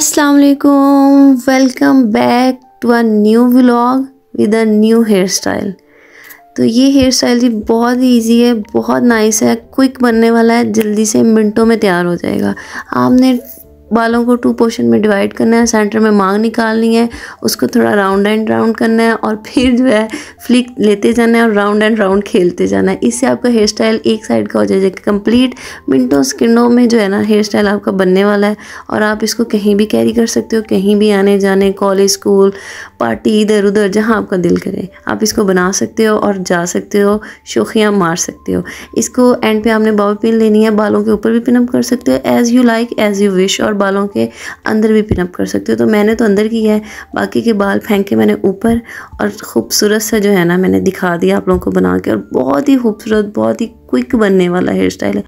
अस्सलाम वालेकुम welcome back to a new vlog with a new hair style तो ये हेयर स्टाइल जी बहुत इजी ईजी है बहुत नाइस है क्विक बनने वाला है जल्दी से मिनटों में तैयार हो जाएगा आपने बालों को टू पोर्शन में डिवाइड करना है सेंटर में मांग निकालनी है उसको थोड़ा राउंड एंड राउंड करना है और फिर जो है फ्लिक लेते जाना है और राउंड एंड राउंड खेलते जाना है इससे आपका हेयर स्टाइल एक साइड का हो जाएगा कंप्लीट मिनटों स्किनों में जो है ना हेयर स्टाइल आपका बनने वाला है और आप इसको कहीं भी कैरी कर सकते हो कहीं भी आने जाने कॉलेज स्कूल पार्टी इधर उधर जहाँ आपका दिल करे आप इसको बना सकते हो और जा सकते हो शोखियाँ मार सकते हो इसको एंड पे आपने बॉबी पिन लेनी है बालों के ऊपर भी पिनअप कर सकते हो as you like as you wish और बालों के अंदर भी पिनअप कर सकते हो तो मैंने तो अंदर किया है बाकी के बाल फेंक के मैंने ऊपर और ख़ूबसूरत सा जो है ना मैंने दिखा दिया आप लोगों को बना के और बहुत ही खूबसूरत बहुत ही क्विक बनने वाला हेयर स्टाइल है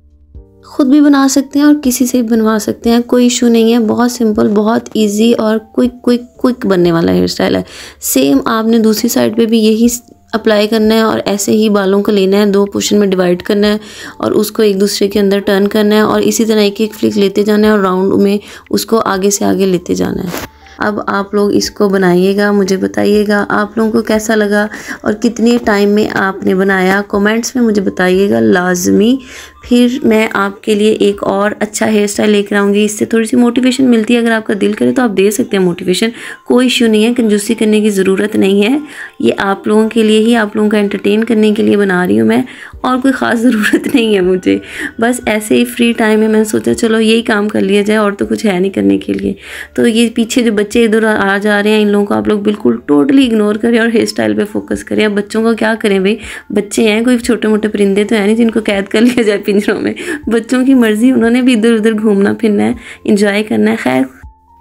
ख़ुद भी बना सकते हैं और किसी से भी बनवा सकते हैं कोई इशू नहीं है बहुत सिंपल बहुत इजी और क्विक क्विक क्विक बनने वाला हेयर स्टाइल है सेम आपने दूसरी साइड पे भी यही अप्लाई करना है और ऐसे ही बालों को लेना है दो पोर्शन में डिवाइड करना है और उसको एक दूसरे के अंदर टर्न करना है और इसी तरह एक एक फ्लिक लेते जाना है और राउंड में उसको आगे से आगे लेते जाना है अब आप लोग इसको बनाइएगा मुझे बताइएगा आप लोगों को कैसा लगा और कितने टाइम में आपने बनाया कमेंट्स में मुझे बताइएगा लाजमी फिर मैं आपके लिए एक और अच्छा हेयर स्टाइल लेकर आऊँगी इससे थोड़ी सी मोटिवेशन मिलती है अगर आपका दिल करे तो आप दे सकते हैं मोटिवेशन कोई इशू नहीं है कंजूसी करने की ज़रूरत नहीं है ये आप लोगों के लिए ही आप लोगों को एंटरटेन करने के लिए बना रही हूँ मैं और कोई ख़ास ज़रूरत नहीं है मुझे बस ऐसे ही फ्री टाइम है मैंने सोचा चलो यही काम कर लिया जाए और तो कुछ है नहीं करने के लिए तो ये पीछे जो बच्चे बच्चे इधर आ जा रहे हैं इन लोगों को आप लोग बिल्कुल टोटली इग्नोर करें और हेयर स्टाइल पर फोकस करें अब बच्चों को क्या करें भाई बच्चे हैं कोई छोटे मोटे परिंदे तो हैं नहीं जिनको कैद कर लिया जाए पिंजरों में बच्चों की मर्ज़ी उन्होंने भी इधर उधर घूमना फिरना है इंजॉय करना है खैर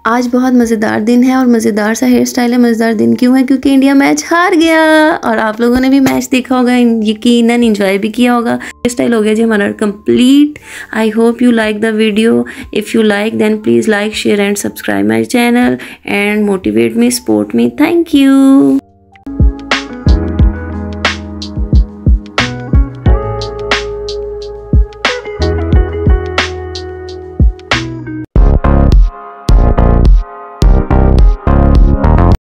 आज बहुत मज़ेदार दिन है और मज़ेदार सा हेयर स्टाइल है मज़ेदार दिन क्यों है क्योंकि इंडिया मैच हार गया और आप लोगों ने भी मैच देखा होगा यकीन इन्जॉय भी किया होगा हेयर स्टाइल हो गया जी हमारा complete I hope you like the video if you like then please like share and subscribe my channel and motivate me support me thank you